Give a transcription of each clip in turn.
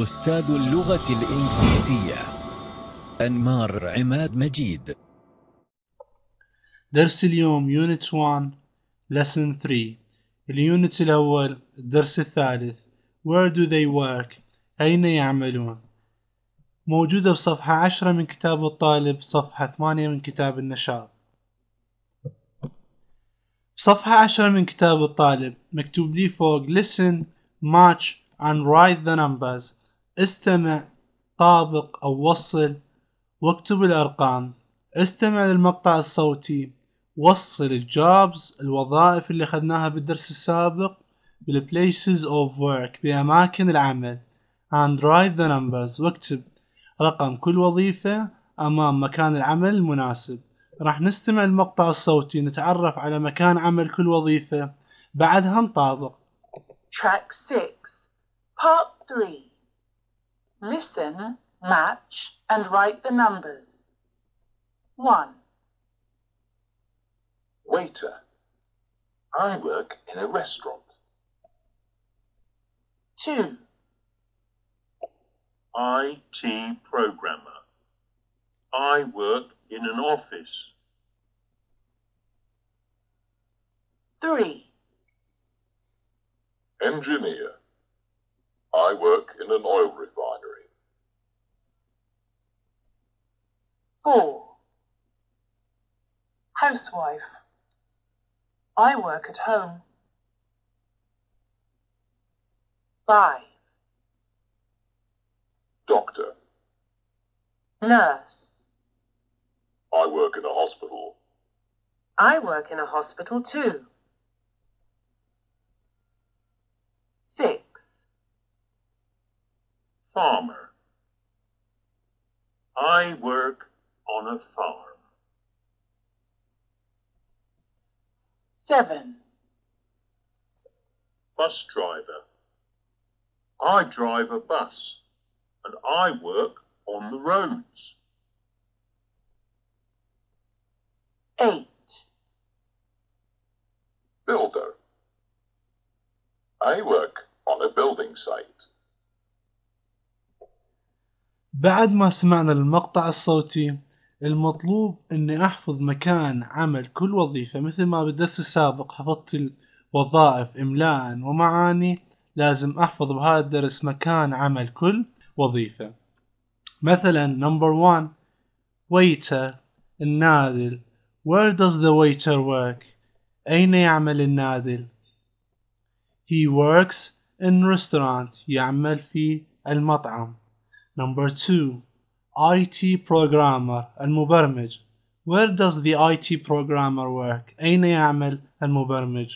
أستاذ اللغة الإنجليزية أنمار عماد مجيد درس اليوم يونت 1 لسن 3 اليونت الأول الدرس الثالث Where do they work أين يعملون موجودة بصفحة 10 من كتاب الطالب صفحة 8 من كتاب النشاط صفحة 10 من كتاب الطالب مكتوب لي فوق listen match and write the numbers استمع طابق أو وصل واكتب الأرقام استمع للمقطع الصوتي وصل الجابز الوظائف اللي أخذناها بالدرس السابق بالplaces of work بأماكن العمل and write the numbers واكتب رقم كل وظيفة أمام مكان العمل المناسب راح نستمع المقطع الصوتي نتعرف على مكان عمل كل وظيفة بعدها نطابق Track 6 Part 3 Listen, match, and write the numbers. 1. Waiter. I work in a restaurant. 2. IT programmer. I work in an office. 3. Engineer. I work in an oil refinery. Four. Housewife. I work at home. Five. Doctor. Nurse. I work in a hospital. I work in a hospital too. farmer. I work on a farm. 7. Bus driver. I drive a bus and I work on the roads. 8. Builder. I work on a building site. بعد ما سمعنا المقطع الصوتي المطلوب اني احفظ مكان عمل كل وظيفة مثل ما بالدرس السابق حفظت الوظائف املاء ومعاني لازم احفظ بهذا الدرس مكان عمل كل وظيفة مثلا نمبر 1 waiter النادل where does the waiter work اين يعمل النادل he works in restaurant يعمل في المطعم Number two, IT programmer المبرمج Where does the IT programmer work? أين يعمل المبرمج?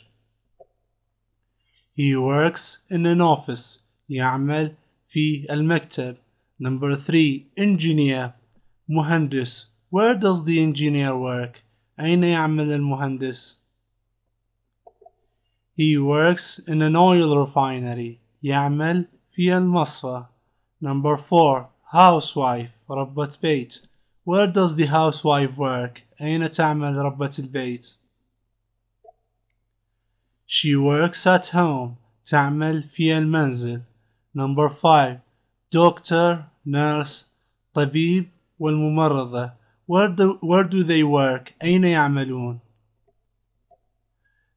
He works in an office يعمل في المكتب Number three, engineer مهندس Where does the engineer work? أين يعمل المهندس? He works in an oil refinery. يعمل في المصفى. Number 4. Housewife ربة بيت Where does the housewife work? أين تعمل ربة البيت? She works at home تعمل في المنزل Number 5 Doctor, nurse, طبيب والممرضة Where do, where do they work? أين يعملون?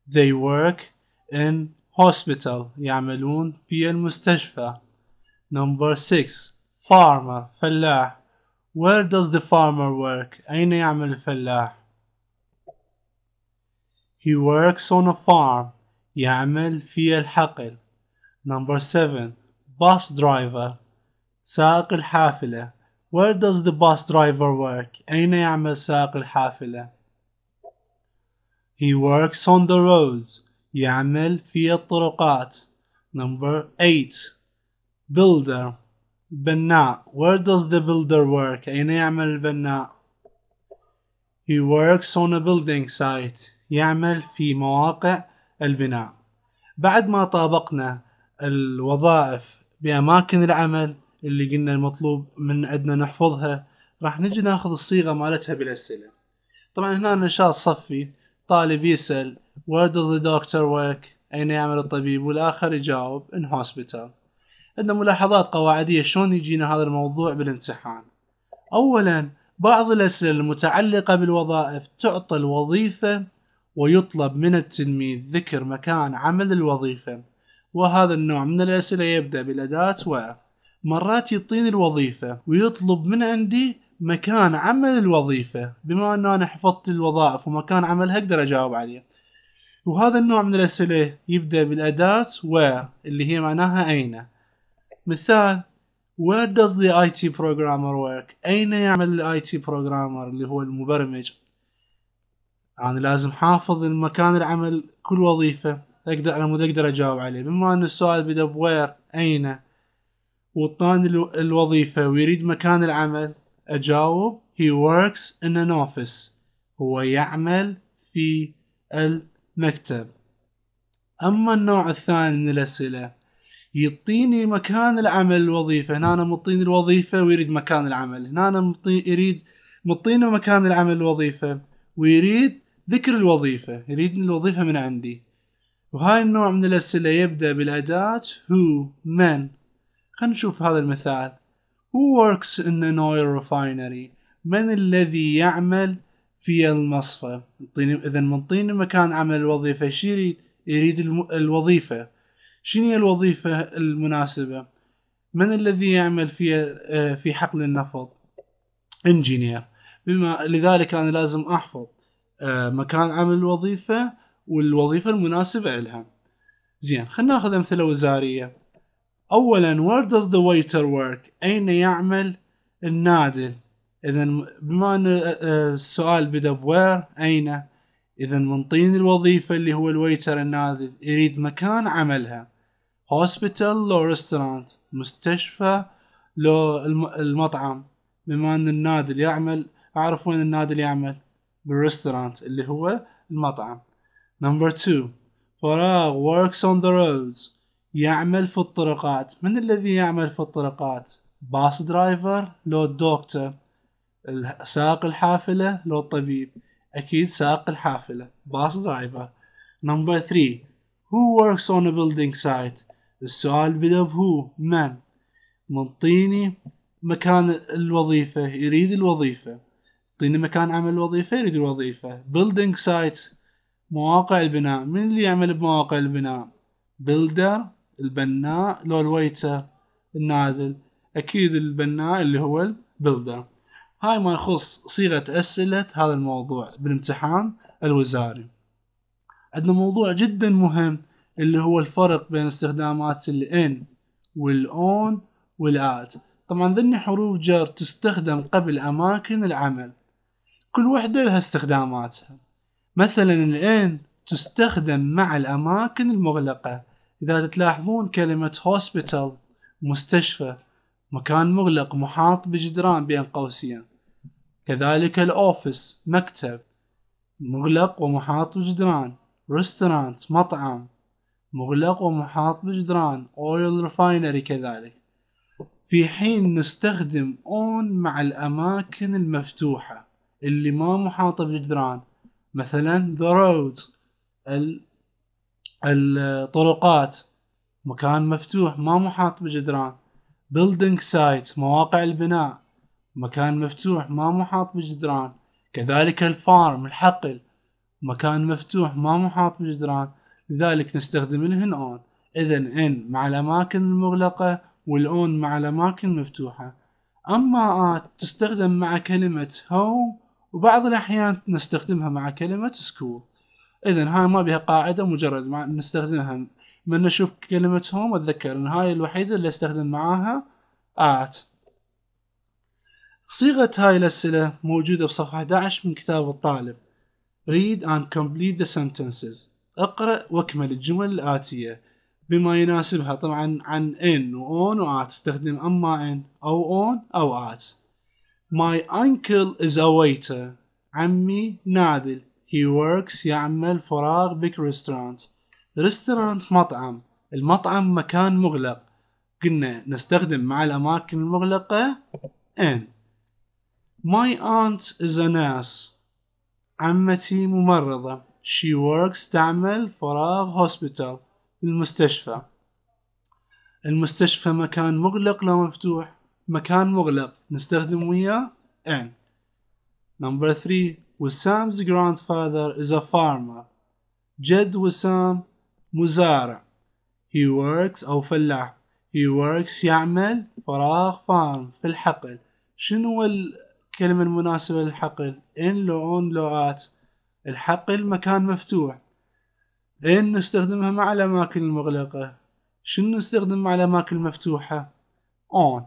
They work in hospital يعملون في المستشفى Number 6 farmer فلاح Where does the farmer work? أين يعمل الفلاح? He works on a farm يعمل في الحقل Number 7 Bus driver سائق الحافلة Where does the bus driver work? أين يعمل سائق الحافلة? He works on the roads. يعمل في الطرقات. Number 8 builder بناء where does the builder work أين يعمل البناء he works on a building site يعمل في مواقع البناء بعد ما طابقنا الوظائف بأماكن العمل اللي قلنا المطلوب من عندنا نحفظها راح نجي ناخذ الصيغة مالتها بالأسئلة طبعا هنا نشاط صفي طالب يسأل where does the doctor work أين يعمل الطبيب والآخر يجاوب in hospital عندنا ملاحظات قواعدية شلون يجينا هذا الموضوع بالامتحان أولا بعض الأسئلة المتعلقة بالوظائف تعطى الوظيفة ويطلب من التلميذ ذكر مكان عمل الوظيفة وهذا النوع من الأسئلة يبدأ بالأداة و مرات يعطيني الوظيفة ويطلب من عندي مكان عمل الوظيفة بما أن أنا حفظت الوظائف ومكان عملها أقدر أجاوب عليه وهذا النوع من الأسئلة يبدأ بالأداة و اللي هي معناها أين مثال where does the IT programmer work أين يعمل الـ IT programmer اللي هو المبرمج أنا يعني لازم حافظ المكان العمل كل وظيفة أقدر أنا مود أقدر أجاوب عليه بما أن السؤال بدأ Where أين وطاني الوظيفة ويريد مكان العمل أجاوب he works in an office هو يعمل في المكتب أما النوع الثاني من الأسئلة يعطيني مكان العمل الوظيفه هنا أنا مطيني الوظيفه ويريد مكان العمل هنا أنا مطي يريد مطيني مكان العمل الوظيفه ويريد ذكر الوظيفه يريد الوظيفه من عندي وهاي النوع من الاسئله يبدا بالاداه who من خلينا نشوف هذا المثال who works in an oil refinery من الذي يعمل في المصفى اذا منطيني مكان عمل الوظيفه شو يريد يريد الوظيفه شنو هي الوظيفة المناسبة من الذي يعمل في آه، في حقل النفط انجينير بما لذلك انا لازم احفظ آه، مكان عمل الوظيفة والوظيفة المناسبة لها زين خلينا ناخذ امثلة وزارية اولا where does the waiter work اين يعمل النادل اذا بما ان آه، السؤال بدا بوير اين اذا منطين الوظيفه اللي هو الويتر النازل يريد مكان عملها هوسبيتال لو ريستورانت مستشفى لو المطعم بما ان النادل يعمل اعرف وين النادل يعمل بالريستورانت اللي هو المطعم نمبر 2 فراغ works on the roads يعمل في الطرقات من الذي يعمل في الطرقات باص درايفر لو الدكتور سائق الحافلة لو الطبيب أكيد سائق الحافلة باص درايفر نمبر 3 Who works on a building site السؤال بدأ بهو من منطيني مكان الوظيفة يريد الوظيفة طيني مكان عمل الوظيفة يريد الوظيفة building site مواقع البناء من اللي يعمل بمواقع البناء builder البناء لو الويتر النازل أكيد البناء اللي هو البيلدر هاي ما يخص صيغة أسئلة هذا الموضوع بالامتحان الوزاري عندنا موضوع جدا مهم اللي هو الفرق بين استخدامات on والـ والآت طبعا ذني حروف جر تستخدم قبل أماكن العمل كل وحدة لها استخداماتها مثلا in تستخدم مع الأماكن المغلقة إذا تلاحظون كلمة هوسبيتال مستشفى مكان مغلق محاط بجدران بين قوسين كذلك الأوفيس مكتب مغلق ومحاط بجدران ريستورانت مطعم مغلق ومحاط بجدران أويل ريفاينري كذلك في حين نستخدم اون مع الأماكن المفتوحة اللي ما محاطة بجدران مثلا the roads الطرقات مكان مفتوح ما محاط بجدران building sites مواقع البناء مكان مفتوح ما محاط بجدران كذلك الفارم الحقل مكان مفتوح ما محاط بجدران لذلك نستخدم الهن اون اذا ان مع الاماكن المغلقة والاون مع الاماكن المفتوحة اما ات تستخدم مع كلمة هوم وبعض الاحيان نستخدمها مع كلمة سكول اذا هاي ما بها قاعدة مجرد ما نستخدمها من نشوف كلمة هوم اتذكر ان هاي الوحيدة اللي استخدم معاها ات صيغة هاي الأسئلة موجودة بصفحة 11 من كتاب الطالب Read and complete the sentences اقرأ واكمل الجمل الآتية بما يناسبها طبعا عن in و on و at استخدم أما in أو on أو at My uncle is a waiter عمي نادل He works يعمل فراغ big restaurant ريستورانت مطعم المطعم مكان مغلق قلنا نستخدم مع الأماكن المغلقة in My aunt is a nurse. عمتي ممرضة. She works تعمل فراغ hospital المستشفى. المستشفى مكان مغلق لو مفتوح مكان مغلق نستخدم وياه in. Number three Wissam's grandfather is a farmer. جد وسام مزارع. He works أو فلاح. He works يعمل فراغ farm في الحقل. شنو ال الكلمة المناسبة للحقل إن لو أون لو آت الحقل مكان مفتوح إن نستخدمها مع الأماكن المغلقة شنو نستخدم مع الأماكن المفتوحة أون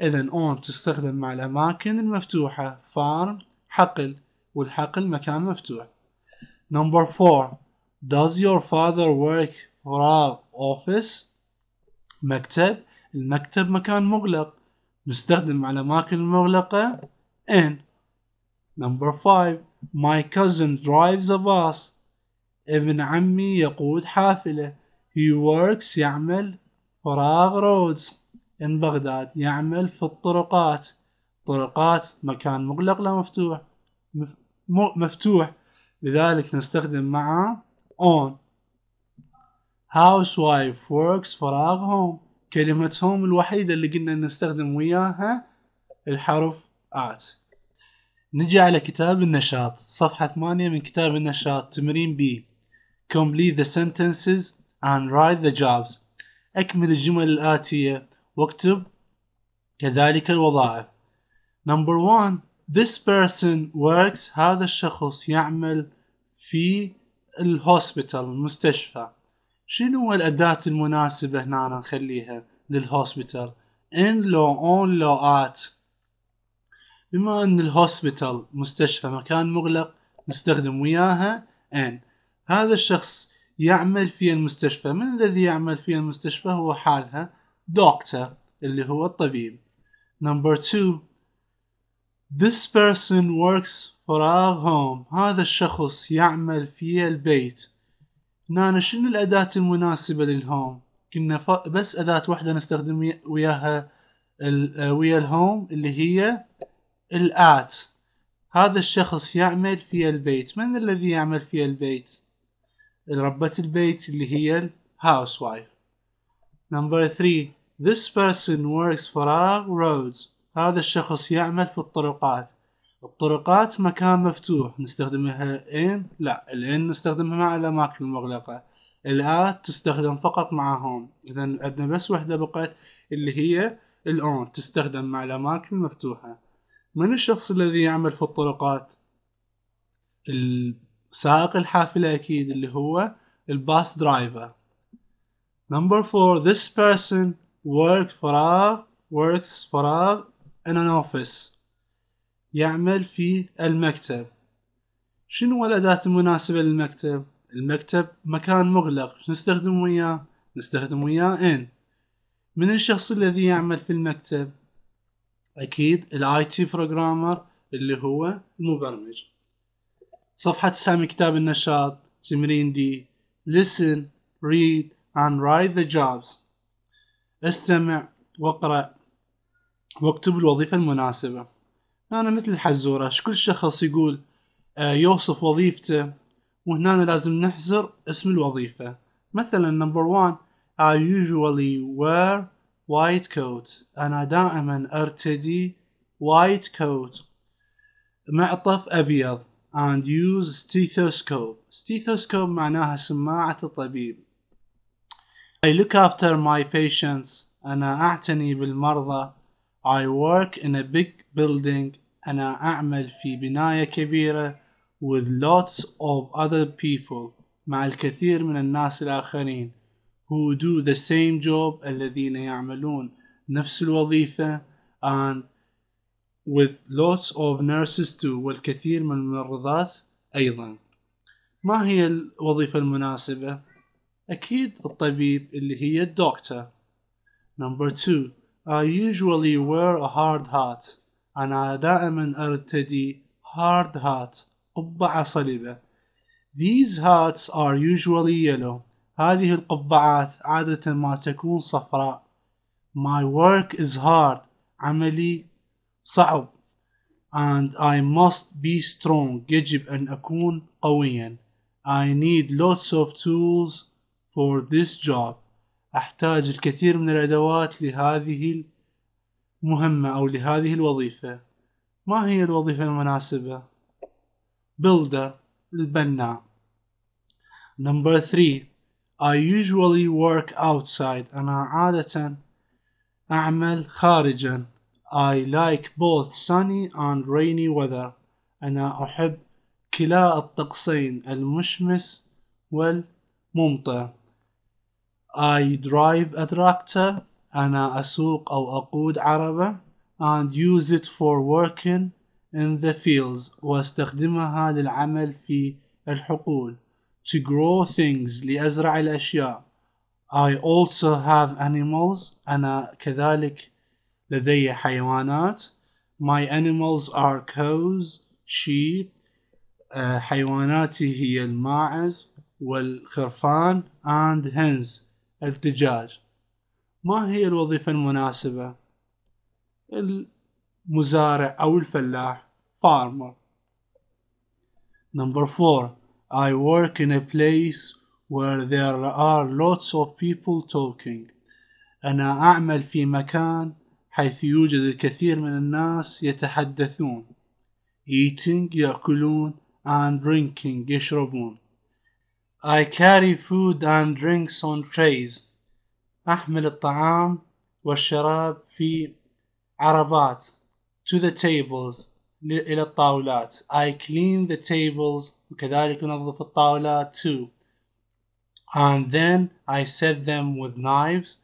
إذا أون تستخدم مع الأماكن المفتوحة فارم حقل والحقل مكان مفتوح Number 4 Does your father work for office? مكتب المكتب مكان مغلق نستخدم على الأماكن المغلقة N. Number 5 My cousin drives a bus. ابن عمي يقود حافلة. He works يعمل فراغ roads in بغداد يعمل في الطرقات. طرقات مكان مغلق لا مفتوح مفتوح لذلك نستخدم مع on. housewife works فراغ home كلمة home الوحيدة اللي قلنا نستخدم وياها الحرف at نجي على كتاب النشاط صفحة ثمانية من كتاب النشاط تمرين بي complete the sentences and write the jobs أكمل الجمل الآتية واكتب كذلك الوظائف Number one This person works هذا الشخص يعمل في الهوسبيتال المستشفى شنو الأداة المناسبة هنا نخليها للهوسبيتال in law on law at بما ان الهوسبيتال مستشفى مكان مغلق نستخدم وياها ان هذا الشخص يعمل في المستشفى من الذي يعمل في المستشفى هو حالها دكتور اللي هو الطبيب نمبر 2 this person works for our home هذا الشخص يعمل في البيت هنا شنو الأداة المناسبة للهوم كنا بس أداة واحدة نستخدم وياها ويا الهوم اللي هي الآت هذا الشخص يعمل في البيت من الذي يعمل في البيت ربة البيت اللي هي housewife number three this person works for our roads هذا الشخص يعمل في الطرقات الطرقات مكان مفتوح نستخدمها in لا الان نستخدمها مع الأماكن المغلقة الآت تستخدم فقط مع هوم إذا عندنا بس وحدة بقت اللي هي الأون تستخدم مع الأماكن المفتوحة من الشخص الذي يعمل في الطرقات سائق الحافلة أكيد اللي هو الباص درايفر number four this person worked فراغ works فراغ in an office يعمل في المكتب شنو الأداة المناسبة للمكتب المكتب مكان مغلق نستخدم وياه نستخدم وياه in من الشخص الذي يعمل في المكتب اكيد الاي تي بروجرامر اللي هو المبرمج صفحة 9 من كتاب النشاط تمرين دي listen read and write the jobs استمع واقرأ واكتب الوظيفة المناسبة أنا مثل الحزورة كل شخص يقول آه، يوصف وظيفته وهنا لازم نحزر اسم الوظيفة مثلا number one I usually wear وايت كوت أنا دائما أرتدي وايت كوت معطف أبيض and use stethoscope stethoscope معناها سماعة الطبيب I look after my patients أنا أعتني بالمرضى I work in a big building أنا أعمل في بناية كبيرة with lots of other people مع الكثير من الناس الآخرين who do the same job الذين يعملون نفس الوظيفة and with lots of nurses too والكثير من الممرضات أيضا ما هي الوظيفة المناسبة؟ أكيد الطبيب اللي هي الدكتور Number two I usually wear a hard hat أنا دائما أرتدي hard hat قبعة صلبة These hats are usually yellow هذه القبعات عادة ما تكون صفراء My work is hard عملي صعب and I must be strong يجب أن أكون قويا I need lots of tools for this job أحتاج الكثير من الأدوات لهذه المهمة أو لهذه الوظيفة ما هي الوظيفة المناسبة؟ builder البناء number three I usually work outside أنا عادة أعمل خارجا I like both sunny and rainy weather أنا أحب كلا الطقسين المشمس والممطر I drive a tractor أنا أسوق أو أقود عربة and use it for working in the fields واستخدمها للعمل في الحقول to grow things لأزرع الأشياء I also have animals أنا كذلك لدي حيوانات My animals are cows sheep uh, حيواناتي هي الماعز والخرفان and hens الدجاج ما هي الوظيفة المناسبة المزارع أو الفلاح farmer number four I work in a place where there are lots of people talking أنا أعمل في مكان حيث يوجد الكثير من الناس يتحدثون eating يأكلون and drinking يشربون I carry food and drinks on trays أحمل الطعام والشراب في عربات to the tables إلى الطاولات I clean the tables وكذلك أنظف الطاولات too and then I set them with knives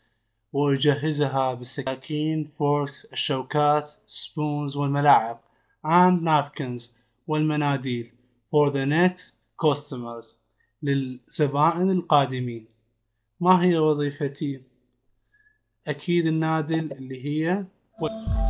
وأجهزها بالسكاكين forks الشوكات spoons والملاعق and napkins والمناديل for the next customers للزبائن القادمين ما هي وظيفتي؟ أكيد النادل اللي هي